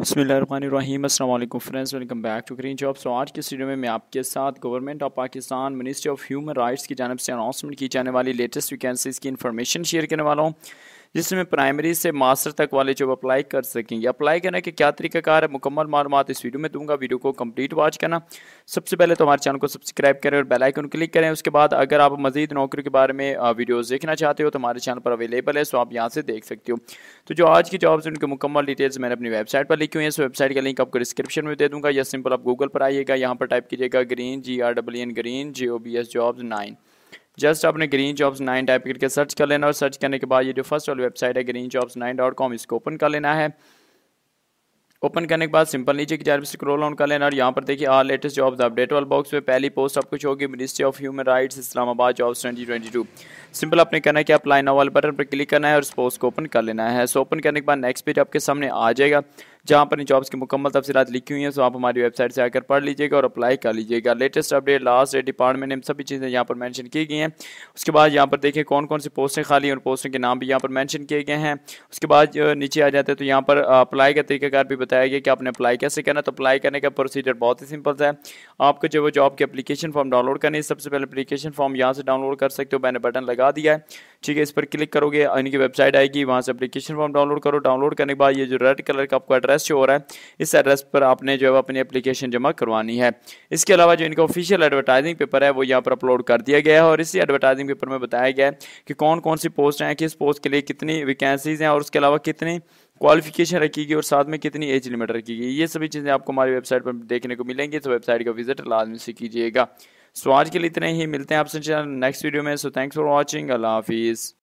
बसमीम friends welcome back to green job so तो आज के स्टूडियो में मैं आपके साथ government of Pakistan ministry of human rights की जानब से अनाउंसमेंट की जाने वाली लेटेस्ट वैकेंसीज़ की इन्फॉर्मेशन शेयर करने वाला हूँ जिसमें प्राइमरी से मास्टर तक वाले जो अप्लाई कर सकेंगे अप्लाई करने के क्या तरीकाकार है मुकम्मल मालूम इस वीडियो में दूंगा वीडियो को कंप्लीट वॉच करना सबसे पहले तो हमारे चैनल को सब्सक्राइब करें और बेलाइकन क्लिक करें उसके बाद अगर आप मजीद नौकरी के बारे में वीडियोज़ देखना चाहते हो तो हमारे चैनल पर अवेलेबल है सो आप यहाँ से देख सकते हो तो जो आज की जॉब्स उनकी मुकम्मल डिटेल्स मैंने अपनी वेबसाइट पर लिखी हुई है सो वेबसाइट का लिंक आपको डिस्क्रिप्शन में दे दूंगा या सिंपल आप गूगल पर आइएगा यहाँ पर टाइप कीजिएगा green G R W N green G O B S jobs nine just आपने ग्रीन जॉब्स नाइन टाइप करके सर्च कर लेना और सर्च करने के बाद ये जो फर्स्ट वाली वेबसाइट है green jobs nine dot com इसको ओपन कर लेना है ओपन करने के बाद सिंपल नीचे की से स्क्रॉल ऑन कर लेना और यहाँ पर देखिए आर लेटेस्ट जॉब्स अपडेट वाल बॉक्स में पहली पोस्ट आपको कुछ होगी ministry of human rights Islamabad jobs 2022 simple आपने करना है कि अप्लाई नाउ वाले बटन पर क्लिक करना है और उस पोस्ट को ओपन कर लेना है सो ओपन करने के बाद नेक्स्ट पेज आपके सामने आ जाएगा जहाँ पर इन जॉब्स की मुकम्मल तफसीत लिखी हुई हैं सो तो आप हमारी वेबसाइट से आकर पढ़ लीजिएगा और अप्लाई कर लीजिएगा latest update last date department name सभी चीज़ें यहाँ पर मैंशन की गई हैं उसके बाद यहाँ पर देखें कौन कौन सी पोस्टें खाली और पोस्टों के नाम भी यहाँ पर मैंशन किए गए हैं उसके बाद नीचे आ जाते हैं तो यहाँ पर अप्लाई का तरीकाकार भी बताया गया कि आपने अप्लाई कैसे करना तो अप्लाई करने का प्रोसीजर बहुत ही सिंपल है आपको जो वो जॉब की अपलीकेशन फॉर्म डाउनलोड करनी है सबसे पहले अपलीकेशन फॉर्म यहाँ से डाउनलोड कर सकते हो मैंने बटन लगा दिया है ठीक है इस पर क्लिक करोगे इनकी वेबसाइट आएगी वहाँ से अपलीकेशन फॉर्म डाउनलोड करो डाउनलोड करने के बाद ये जो रेड कलर का आपको एड्रेस जो हो रहा है इस एड्रेस पर आपने जो है अपनी एप्लीकेशन जमा करवानी है इसके अलावा जो इनका ऑफिशियल एडवर्टाइजिंग पेपर है वो यहाँ पर अपलोड कर दिया गया है और इसी एडवर्टाइजिंग पेपर में बताया गया है कि कौन कौन सी पोस्ट हैं किस पोस्ट के लिए कितनी वैकेंसीज हैं और उसके अलावा कितनी क्वालिफिकेशन रखी गई और साथ में कितनी एज लिमिट रखी गई ये सभी चीज़ें आपको हमारी वेबसाइट पर देखने को मिलेंगी तो वेबसाइट का विजिट लाजमी से कीजिएगा सो आज के लिए इतने ही मिलते हैं आपसे नेक्स्ट वीडियो में सो थैंक्स फॉर वॉचिंग अल्लाह हाफिज़